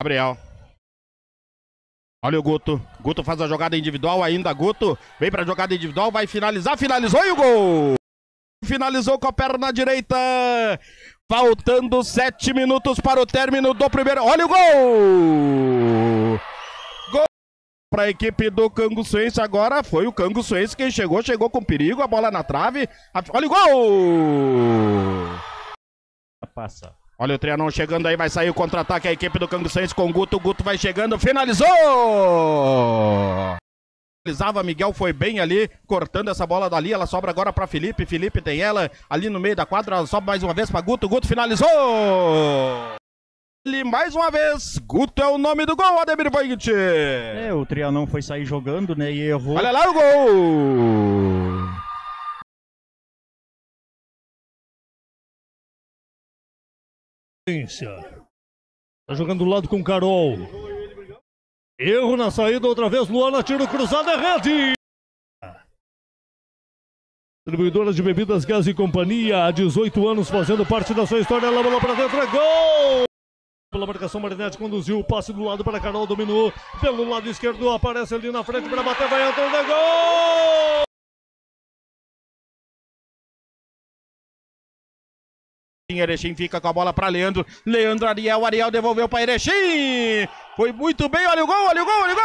Gabriel. Olha o Guto. Guto faz a jogada individual ainda. Guto vem para a jogada individual, vai finalizar, finalizou e o gol! Finalizou com a perna direita. Faltando sete minutos para o término do primeiro. Olha o gol! Gol para a equipe do Canguçuense. Agora foi o Canguçuense quem chegou. Chegou com perigo, a bola na trave. Olha o gol! Passa. Olha o Trianon chegando aí, vai sair o contra-ataque a equipe do Canguçuense com o Guto. O Guto vai chegando, finalizou! finalizava, Miguel foi bem ali, cortando essa bola dali, ela sobra agora para Felipe, Felipe tem ela ali no meio da quadra, sobe mais uma vez para Guto, Guto finalizou! Ele mais uma vez, Guto é o nome do gol, Ademir Voigt! É, o Trianon foi sair jogando, né, e errou. Olha lá o gol! Tá jogando do lado com Carol. Erro na saída, outra vez Luana, tiro cruzado, é rede! Distribuidora de bebidas Gás e Companhia, há 18 anos fazendo parte da sua história, ela bola para dentro, é gol! Pela marcação, Marinete conduziu o passe do lado para Carol, dominou pelo lado esquerdo, aparece ali na frente para bater, vai entrando, é gol! Erechim fica com a bola para Leandro. Leandro Ariel, Ariel devolveu para Erechim. Foi muito bem, olha o gol, olha o gol, olha o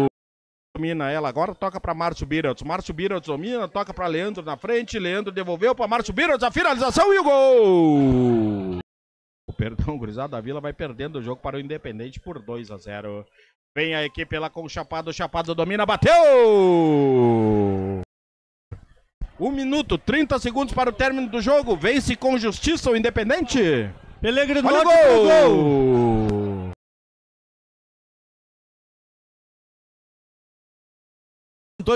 gol! Domina ela agora, toca para Márcio Birotz. Márcio Birotz domina, toca para Leandro na frente. Leandro devolveu para Márcio Birotz a finalização e o gol! O perdão, o Gurizado da Vila vai perdendo o jogo para o Independente por 2 a 0. Vem a equipe lá com o Chapado, o Chapado domina, bateu! 1 minuto, 30 segundos para o término do jogo. Vence com justiça o Independente. Pelegrino Olha gol! gol!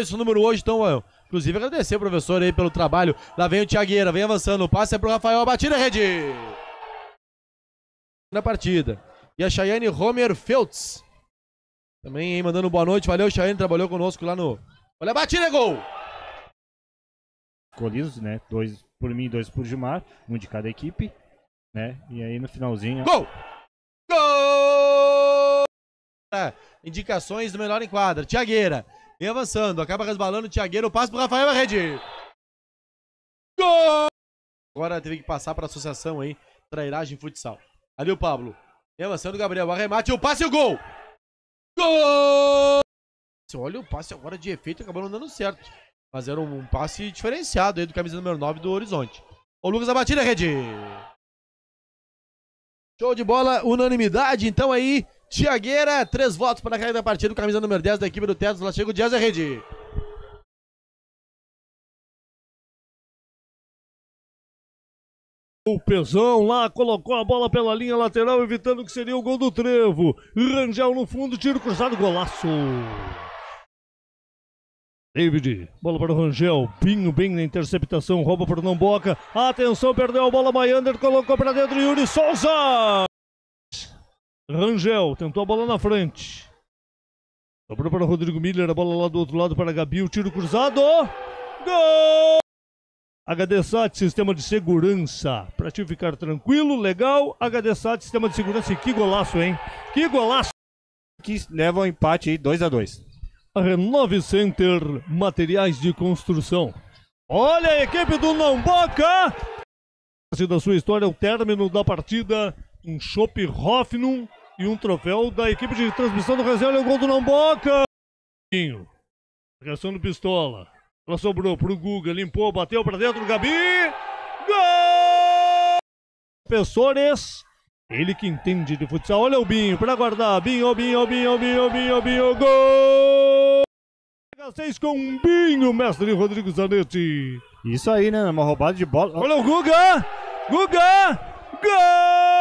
Esse número hoje, então, inclusive agradecer o professor aí pelo trabalho. Lá vem o Thiagueira, vem avançando, o passe é pro Rafael, a batida, é rede! Na partida. E a Chayane Homer Feltz. Também, mandando boa noite. Valeu, Chayane, trabalhou conosco lá no... Olha a batida, é gol! colisos né? Dois por mim, dois por Gilmar, um de cada equipe, né? E aí no finalzinho. Gol! Gol! Ah, indicações do melhor em quadra. Tiagueira vem avançando, acaba resbalando. Tiagueira, o passe pro Rafael Rede. Gol! Agora teve que passar para associação aí, Trairagem Futsal. Ali o Pablo. Vem avançando o Gabriel. Arremate, o passe e o gol! Gol! Olha o passe agora de efeito, acabou não dando certo fazer um passe diferenciado aí do camisa número 9 do Horizonte. O Lucas batida, rede. Show de bola, unanimidade. Então aí, Tiagueira, três votos para a carreira da partida. Camisa número 10 da equipe do Tetos. Lá chega o Dias e rede. O Pezão lá colocou a bola pela linha lateral, evitando que seria o gol do Trevo. Rangel no fundo, tiro cruzado, golaço. David, bola para o Rangel, Pinho bem na interceptação, rouba para o Namboca, atenção, perdeu a bola, Mayander colocou para dentro, Yuri Souza! Rangel tentou a bola na frente, sobrou para o Rodrigo Miller, a bola lá do outro lado para Gabi, o tiro cruzado, gol! HDSAT, sistema de segurança, para te ficar tranquilo, legal, HDSAT, sistema de segurança, e que golaço, hein? Que golaço! Que leva o empate aí, 2 a 2 Renove Center Materiais de Construção. Olha a equipe do Namboca! Da sua história, o término da partida, um Chopp Hoffnum e um troféu da equipe de transmissão do Resenha. Olha o gol do Namboca! Reação do Pistola. Ela sobrou pro Guga, limpou, bateu para dentro do Gabi. Gol! Professores, ele que entende de futsal. Olha o Binho para guardar. Binho, Binho, Binho, Binho, Binho, Binho, gol! vocês com um binho, mestre Rodrigo Zanetti. Isso aí, né? Uma roubada de bola. Olha o Guga! Guga! Gol!